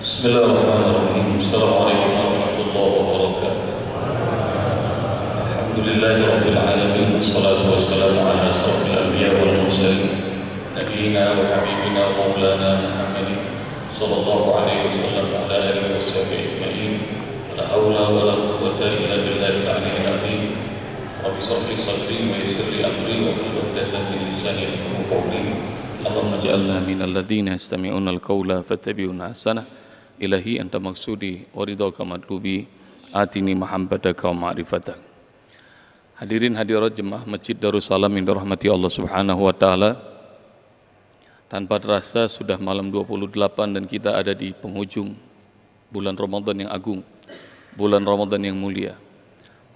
بسم الله الرحمن الرحيم السلام عليكم ورحمة الله وبركاته الحمد لله رب العالمين والصلاة والسلام على أشرف الأنبياء والمرسلين نبينا وحبيبنا ومولانا محمد صلى الله عليه وسلم وعلى آله وصحبه أجمعين لا حول ولا قوة إلا بالله العلي العظيم رب اشرح صدري ويسر لي أمري واحلل عقدة من لساني قولي اللهم اجعلنا من الذين يستمعون القول فاتبعون أحسنه ilahi anta maksudi waridhaka matlubi atini mahampadaka wa ma'rifatak Hadirin hadirat jemaah Masjid Darussalam yang dirahmati Allah Subhanahu wa taala. Tanpa terasa sudah malam 28 dan kita ada di penghujung bulan Ramadan yang agung, bulan Ramadan yang mulia.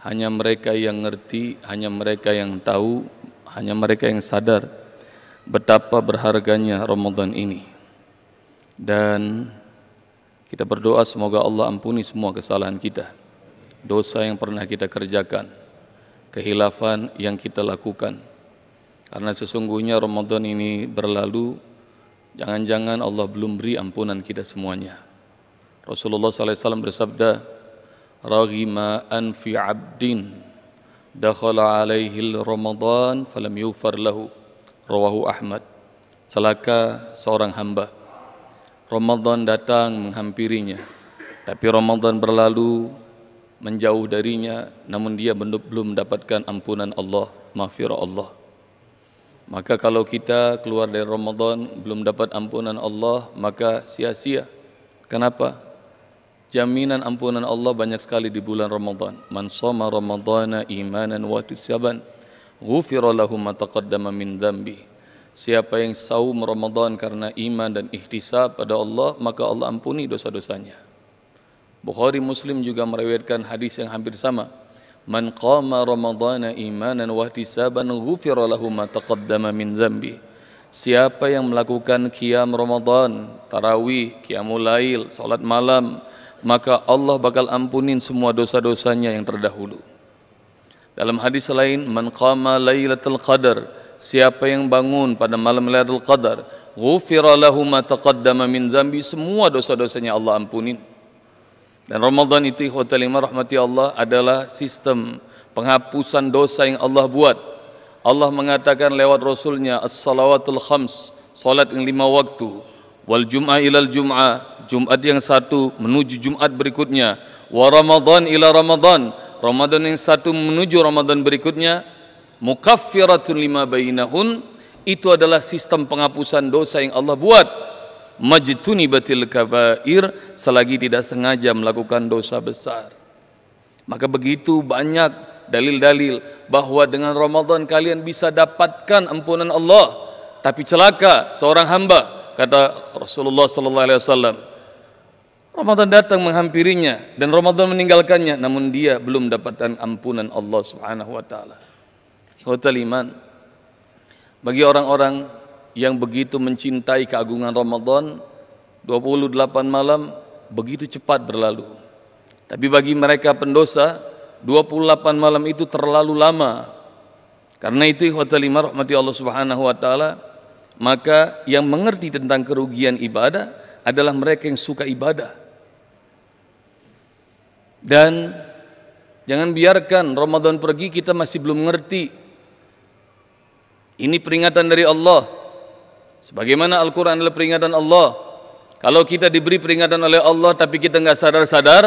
Hanya mereka yang ngerti, hanya mereka yang tahu, hanya mereka yang sadar betapa berharganya Ramadan ini. Dan kita berdoa semoga Allah ampuni semua kesalahan kita, dosa yang pernah kita kerjakan, kehilafan yang kita lakukan. Karena sesungguhnya Ramadan ini berlalu, jangan-jangan Allah belum beri ampunan kita semuanya. Rasulullah SAW bersabda, Raghima anfi abdin dakhala alaihi Ramadan falam yufar lahu. Rawahu Ahmad. Celaka seorang hamba Ramadan datang menghampirinya, tapi Ramadan berlalu menjauh darinya, namun dia belum mendapatkan ampunan Allah, maghfirah Allah. Maka kalau kita keluar dari Ramadan belum dapat ampunan Allah, maka sia-sia. Kenapa? Jaminan ampunan Allah banyak sekali di bulan Ramadan. Man shoma Ramadana imanan wa tisaban, ghufira lahu ma taqaddama min dhanbihi Siapa yang saum Ramadan karena iman dan ihtisab pada Allah, maka Allah ampuni dosa-dosanya. Bukhari Muslim juga meriwayatkan hadis yang hampir sama. Man qama Ramadana imanan wa ihtisaban ghufira lahu ma taqaddama min zambi. Siapa yang melakukan qiyam Ramadan, tarawih, qiyamul lail, salat malam, maka Allah bakal ampunin semua dosa-dosanya yang terdahulu. Dalam hadis lain, man qama lailatul qadar Siapa yang bangun pada malam Lailatul Qadar, ghufira lahu ma taqaddama min zambi, semua dosa-dosanya Allah ampunin. Dan Ramadan itu ikhwatal rahmati Allah adalah sistem penghapusan dosa yang Allah buat. Allah mengatakan lewat Rasulnya as-salawatul khams, salat yang lima waktu, wal jum'ah ilal jum'ah, Jumat yang satu menuju Jumat berikutnya, wa Ramadan ila Ramadan, Ramadan yang satu menuju Ramadan berikutnya, mukaffiratun lima bainahun itu adalah sistem penghapusan dosa yang Allah buat majtuni batil kabair selagi tidak sengaja melakukan dosa besar maka begitu banyak dalil-dalil bahwa dengan Ramadan kalian bisa dapatkan ampunan Allah tapi celaka seorang hamba kata Rasulullah sallallahu alaihi wasallam Ramadan datang menghampirinya dan Ramadan meninggalkannya namun dia belum dapatkan ampunan Allah Subhanahu wa taala Hotel iman. Bagi orang-orang yang begitu mencintai keagungan Ramadan, 28 malam begitu cepat berlalu. Tapi bagi mereka pendosa, 28 malam itu terlalu lama. Karena itu Hotel iman rahmati Allah Subhanahu wa taala, maka yang mengerti tentang kerugian ibadah adalah mereka yang suka ibadah. Dan jangan biarkan Ramadan pergi kita masih belum mengerti ini peringatan dari Allah. Sebagaimana Al-Quran adalah peringatan Allah. Kalau kita diberi peringatan oleh Allah tapi kita nggak sadar-sadar,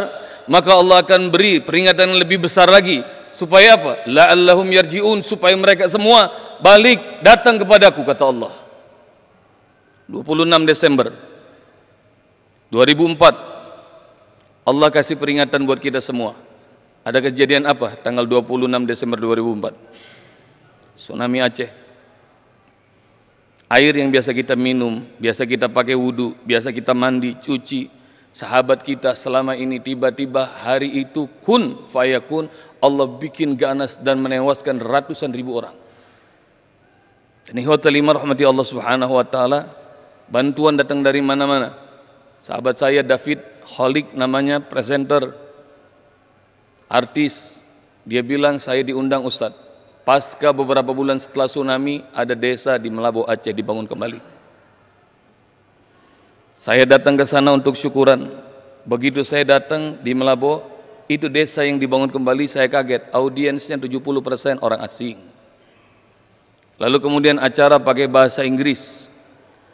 maka Allah akan beri peringatan yang lebih besar lagi. Supaya apa? La'allahum yarji'un. Supaya mereka semua balik, datang kepadaku, kata Allah. 26 Desember 2004 Allah kasih peringatan buat kita semua ada kejadian apa tanggal 26 Desember 2004 tsunami Aceh Air yang biasa kita minum, biasa kita pakai wudhu, biasa kita mandi, cuci. Sahabat kita selama ini tiba-tiba hari itu kun fayakun. Allah bikin ganas dan menewaskan ratusan ribu orang. Ini hotel lima rahmati Allah subhanahu wa ta'ala. Bantuan datang dari mana-mana. Sahabat saya David Holik namanya presenter, artis. Dia bilang saya diundang Ustadz Pasca beberapa bulan setelah tsunami, ada desa di Melabo Aceh dibangun kembali. Saya datang ke sana untuk syukuran. Begitu saya datang di Melabo, itu desa yang dibangun kembali, saya kaget. Audiensnya 70% orang asing. Lalu kemudian acara pakai bahasa Inggris.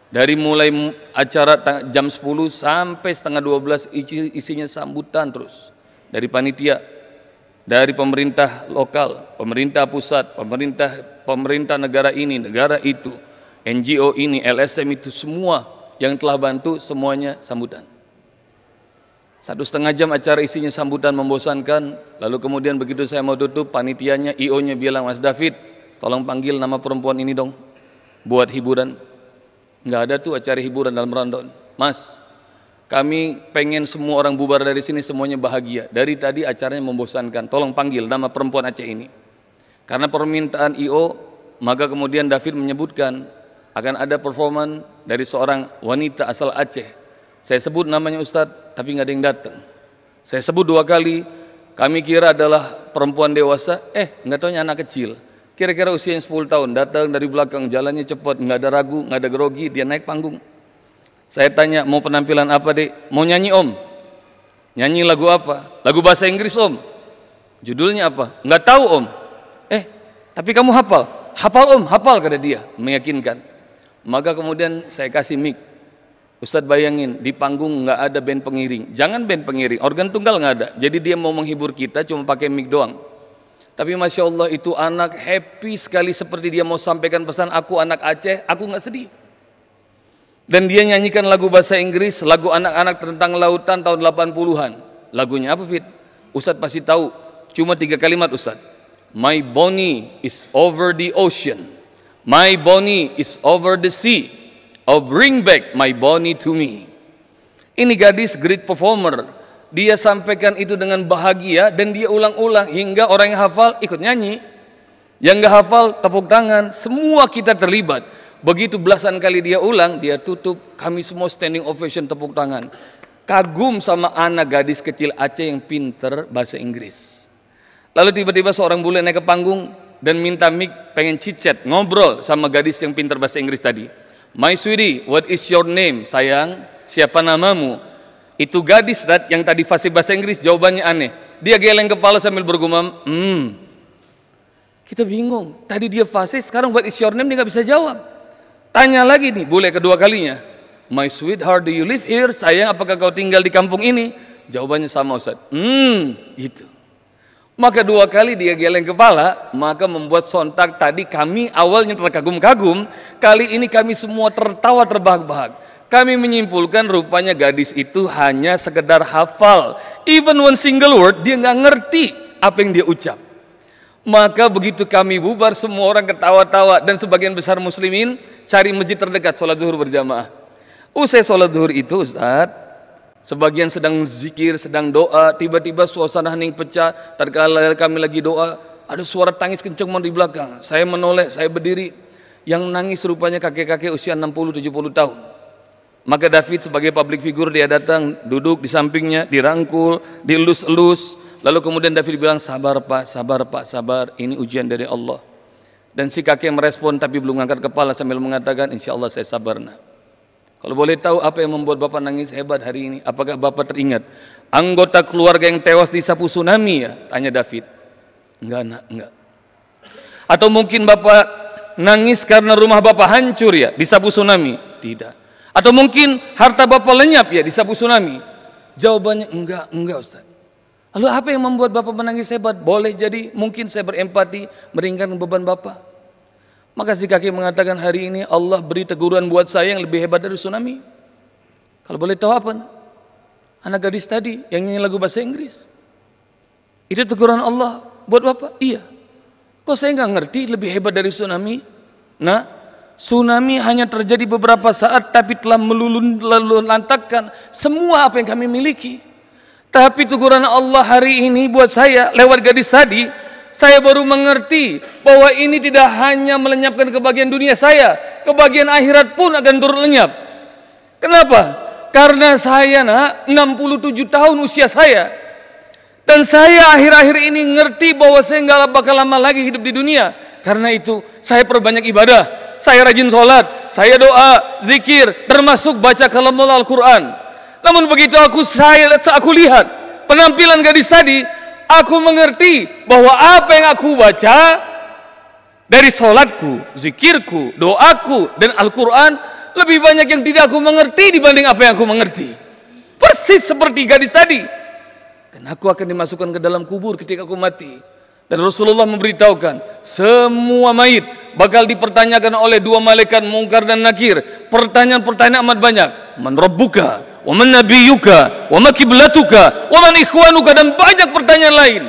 Dari mulai acara jam 10 sampai setengah 12 isinya sambutan terus. Dari panitia, dari pemerintah lokal, pemerintah pusat, pemerintah pemerintah negara ini, negara itu, NGO ini, LSM itu semua yang telah bantu semuanya sambutan. Satu setengah jam acara isinya sambutan membosankan, lalu kemudian begitu saya mau tutup, panitianya, IO-nya bilang, Mas David, tolong panggil nama perempuan ini dong, buat hiburan. Nggak ada tuh acara hiburan dalam rondon. Mas, kami pengen semua orang bubar dari sini semuanya bahagia. Dari tadi acaranya membosankan. Tolong panggil nama perempuan Aceh ini. Karena permintaan IO, maka kemudian David menyebutkan akan ada performan dari seorang wanita asal Aceh. Saya sebut namanya Ustadz, tapi nggak ada yang datang. Saya sebut dua kali, kami kira adalah perempuan dewasa, eh nggak tahu anak kecil. Kira-kira usianya 10 tahun, datang dari belakang, jalannya cepat, nggak ada ragu, nggak ada grogi, dia naik panggung. Saya tanya mau penampilan apa dek? Mau nyanyi om? Nyanyi lagu apa? Lagu bahasa Inggris om. Judulnya apa? Enggak tahu om. Eh, tapi kamu hafal? Hafal om, hafal kata dia, meyakinkan. Maka kemudian saya kasih mic. Ustadz bayangin di panggung nggak ada band pengiring, jangan band pengiring, organ tunggal nggak ada. Jadi dia mau menghibur kita cuma pakai mic doang. Tapi masya Allah itu anak happy sekali seperti dia mau sampaikan pesan aku anak Aceh, aku nggak sedih. Dan dia nyanyikan lagu bahasa Inggris, lagu anak-anak tentang lautan tahun 80-an. Lagunya apa, Fit? Ustadz pasti tahu. Cuma tiga kalimat, Ustadz. My Bonnie is over the ocean. My Bonnie is over the sea. Oh, bring back my Bonnie to me. Ini gadis great performer. Dia sampaikan itu dengan bahagia dan dia ulang-ulang hingga orang yang hafal ikut nyanyi. Yang gak hafal tepuk tangan. Semua kita terlibat Begitu belasan kali dia ulang, dia tutup. Kami semua standing ovation tepuk tangan. Kagum sama anak gadis kecil Aceh yang pinter bahasa Inggris. Lalu tiba-tiba seorang bule naik ke panggung dan minta mic pengen cicet, ngobrol sama gadis yang pinter bahasa Inggris tadi. My sweetie, what is your name? Sayang, siapa namamu? Itu gadis Rat, yang tadi fasih bahasa Inggris jawabannya aneh. Dia geleng kepala sambil bergumam, hmm. Kita bingung. Tadi dia fasih, sekarang what is your name dia nggak bisa jawab. Tanya lagi nih, boleh kedua kalinya. My sweetheart, do you live here? Sayang, apakah kau tinggal di kampung ini? Jawabannya sama Ustaz. Hmm, gitu. Maka dua kali dia geleng kepala, maka membuat sontak tadi kami awalnya terkagum-kagum, kali ini kami semua tertawa terbahak-bahak. Kami menyimpulkan rupanya gadis itu hanya sekedar hafal. Even one single word, dia nggak ngerti apa yang dia ucap. Maka begitu kami bubar semua orang ketawa-tawa dan sebagian besar muslimin cari masjid terdekat sholat zuhur berjamaah. Usai sholat zuhur itu Ustaz, sebagian sedang zikir, sedang doa, tiba-tiba suasana hening pecah, tatkala kami lagi doa, ada suara tangis kenceng di belakang. Saya menoleh, saya berdiri. Yang nangis rupanya kakek-kakek usia 60-70 tahun. Maka David sebagai public figure dia datang, duduk di sampingnya, dirangkul, dielus-elus, Lalu kemudian David bilang, sabar pak, sabar pak, sabar, ini ujian dari Allah. Dan si kakek merespon tapi belum angkat kepala sambil mengatakan, insya Allah saya sabar nak. Kalau boleh tahu apa yang membuat Bapak nangis hebat hari ini? Apakah Bapak teringat anggota keluarga yang tewas di sapu tsunami ya? Tanya David. Enggak nak, enggak. Atau mungkin Bapak nangis karena rumah Bapak hancur ya, di sapu tsunami? Tidak. Atau mungkin harta Bapak lenyap ya, di sapu tsunami? Jawabannya enggak, enggak Ustaz. Lalu apa yang membuat Bapak menangis hebat? Boleh jadi mungkin saya berempati meringankan beban Bapak. Maka si kaki mengatakan hari ini Allah beri teguran buat saya yang lebih hebat dari tsunami. Kalau boleh tahu apa? Anak gadis tadi yang nyanyi lagu bahasa Inggris. Itu teguran Allah buat Bapak? Iya. Kok saya nggak ngerti lebih hebat dari tsunami? Nah, tsunami hanya terjadi beberapa saat tapi telah melulun lantakan semua apa yang kami miliki. Tapi teguran Allah hari ini buat saya lewat gadis tadi, saya baru mengerti bahwa ini tidak hanya melenyapkan kebahagiaan dunia saya, kebahagiaan akhirat pun akan turut lenyap. Kenapa? Karena saya nak 67 tahun usia saya dan saya akhir-akhir ini ngerti bahwa saya nggak bakal lama lagi hidup di dunia. Karena itu saya perbanyak ibadah, saya rajin sholat, saya doa, zikir, termasuk baca kalimah Al-Quran. Namun begitu aku saya aku lihat penampilan gadis tadi, aku mengerti bahwa apa yang aku baca dari sholatku, zikirku, doaku, dan Al-Quran lebih banyak yang tidak aku mengerti dibanding apa yang aku mengerti. Persis seperti gadis tadi. Dan aku akan dimasukkan ke dalam kubur ketika aku mati. Dan Rasulullah memberitahukan, semua mayit bakal dipertanyakan oleh dua malaikat mungkar dan nakir. Pertanyaan-pertanyaan amat banyak. Man waman nabiyuka, waman kiblatuka, waman ikhwanuka dan banyak pertanyaan lain.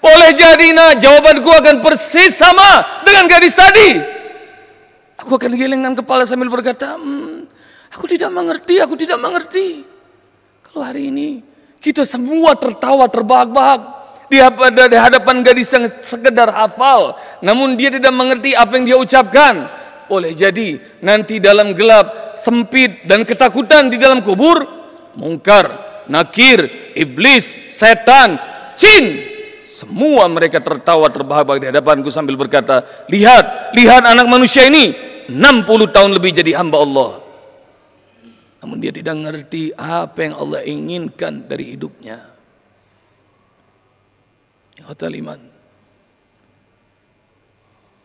Boleh jadi jawaban jawabanku akan persis sama dengan gadis tadi. Aku akan gelengkan kepala sambil berkata, hmm, aku tidak mengerti, aku tidak mengerti. Kalau hari ini kita semua tertawa terbahak-bahak di hadapan gadis yang sekedar hafal, namun dia tidak mengerti apa yang dia ucapkan. Boleh jadi nanti dalam gelap, sempit dan ketakutan di dalam kubur, mungkar, nakir, iblis, setan, jin, semua mereka tertawa terbahak-bahak di hadapanku sambil berkata, "Lihat, lihat anak manusia ini 60 tahun lebih jadi hamba Allah." Namun dia tidak ngerti apa yang Allah inginkan dari hidupnya. Hotel iman.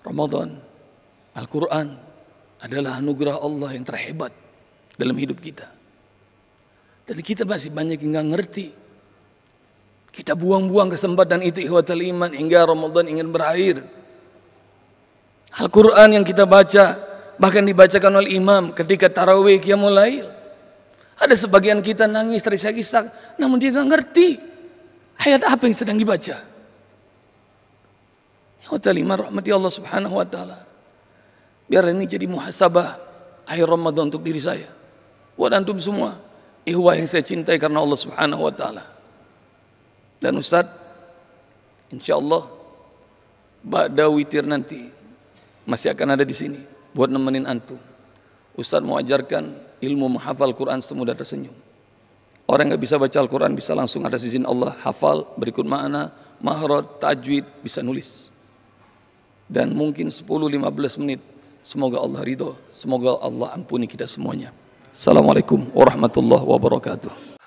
Ramadan Al-Quran adalah anugerah Allah yang terhebat dalam hidup kita. Dan kita masih banyak yang nggak ngerti. Kita buang-buang kesempatan itu ihwatal iman hingga Ramadan ingin berakhir. Al-Quran yang kita baca bahkan dibacakan oleh imam ketika tarawih yang mulai. Ada sebagian kita nangis terisak-isak namun dia nggak ngerti ayat apa yang sedang dibaca. Ihwatal iman rahmati Allah subhanahu wa ta'ala. Biar ini jadi muhasabah akhir Ramadan untuk diri saya. Buat antum semua, ihwa yang saya cintai karena Allah Subhanahu wa taala. Dan Ustaz, insya Allah Ba'da witir nanti masih akan ada di sini buat nemenin antum. Ustaz mau ajarkan ilmu menghafal Quran semudah tersenyum. Orang nggak bisa baca Al-Quran bisa langsung atas izin Allah hafal berikut makna, mahrod, tajwid, bisa nulis. Dan mungkin 10-15 menit Semoga Allah ridho, semoga Allah ampuni kita semuanya. Assalamualaikum warahmatullahi wabarakatuh.